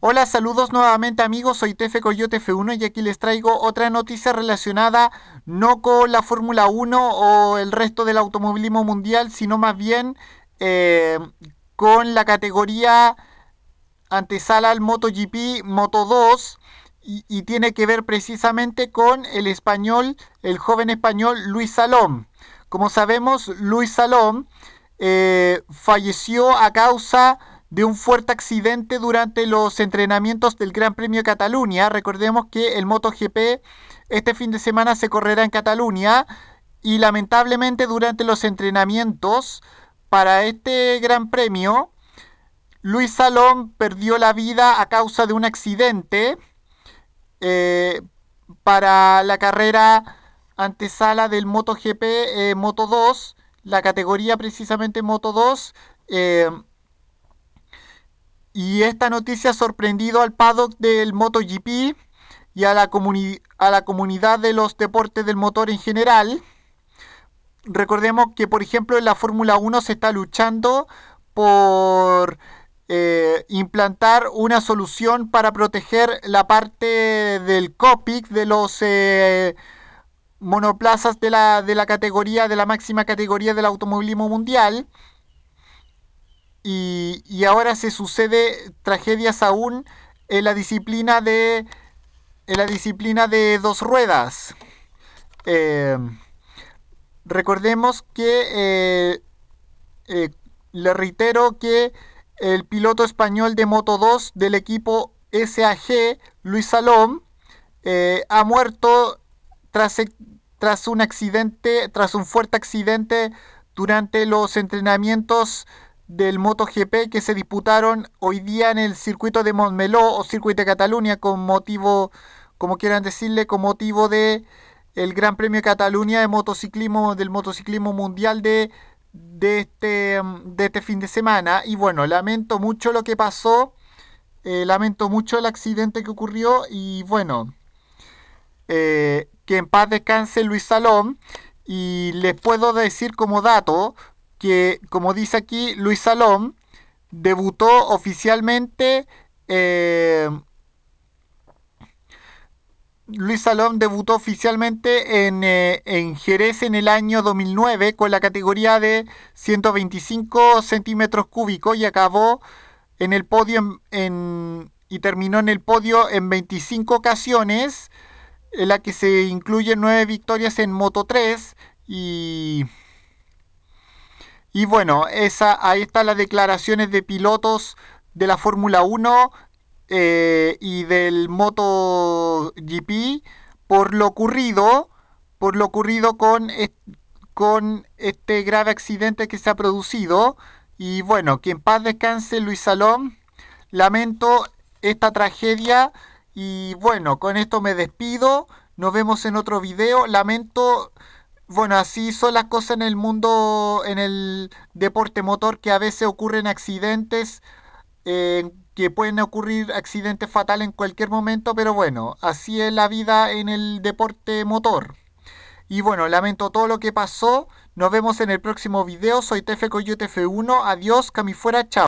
Hola, saludos nuevamente amigos, soy Tefe Coyote F1 y aquí les traigo otra noticia relacionada no con la Fórmula 1 o el resto del automovilismo mundial, sino más bien eh, con la categoría antesala al MotoGP Moto 2 y, tiene que ver precisamente con el español, el joven español Luis Salom. Como sabemos, Luis Salom eh, falleció a causa de un fuerte accidente durante los entrenamientos del Gran Premio de Cataluña. Recordemos que el MotoGP este fin de semana se correrá en Cataluña y lamentablemente durante los entrenamientos para este Gran Premio, Luis Salón perdió la vida a causa de un accidente eh, para la carrera antesala del MotoGP eh, Moto 2, la categoría precisamente Moto 2. Y esta noticia ha sorprendido al paddock del MotoGP y a la, comunidad de los deportes del motor en general. Recordemos que, por ejemplo, en la Fórmula 1 se está luchando por eh, implantar una solución para proteger la parte del copic de los eh, monoplazas de la categoría, de la máxima categoría del automovilismo mundial. Y, ahora se sucede tragedias aún en la disciplina de, en la disciplina de dos ruedas. Eh, recordemos que, eh, eh, le reitero que el piloto español de Moto 2 del equipo SAG, Luis Salom, ha muerto tras, e, tras un accidente, tras un fuerte accidente durante los entrenamientos del MotoGP que se disputaron hoy día en el circuito de Montmeló o circuito de Cataluña con motivo, como quieran decirle, con motivo de el Gran Premio de Cataluña de motociclismo del motociclismo mundial de de este, mm, de este fin de semana y bueno, lamento mucho lo que pasó, eh, lamento mucho el accidente que ocurrió y bueno, eh, que en paz descanse Luis Salón y les puedo decir como dato que, como dice aquí, Luis Salom debutó oficialmente. Eh, Luis Salom debutó oficialmente en, eh, Jerez en el año 2009 con la categoría de 125 centímetros cúbicos y acabó en el podio y terminó en el podio en 25 ocasiones, en la que se incluyen 9 victorias en Moto 3 y y bueno, esa, ahí están las declaraciones de pilotos de la Fórmula 1 eh, y del MotoGP por lo ocurrido, por lo ocurrido con, con este grave accidente que se ha producido. Y bueno, que en paz descanse Luis Salón. Lamento esta tragedia. Y bueno, con esto me despido. Nos vemos en otro video. Lamento bueno, así son las cosas en el mundo, en el deporte motor, que a veces ocurren accidentes, que pueden ocurrir accidentes fatales en cualquier momento, pero bueno, así es la vida en el deporte motor. Y bueno, lamento todo lo que pasó. Nos vemos en el próximo video. Soy Tefe Coyote 1 Adiós, fuera, chao.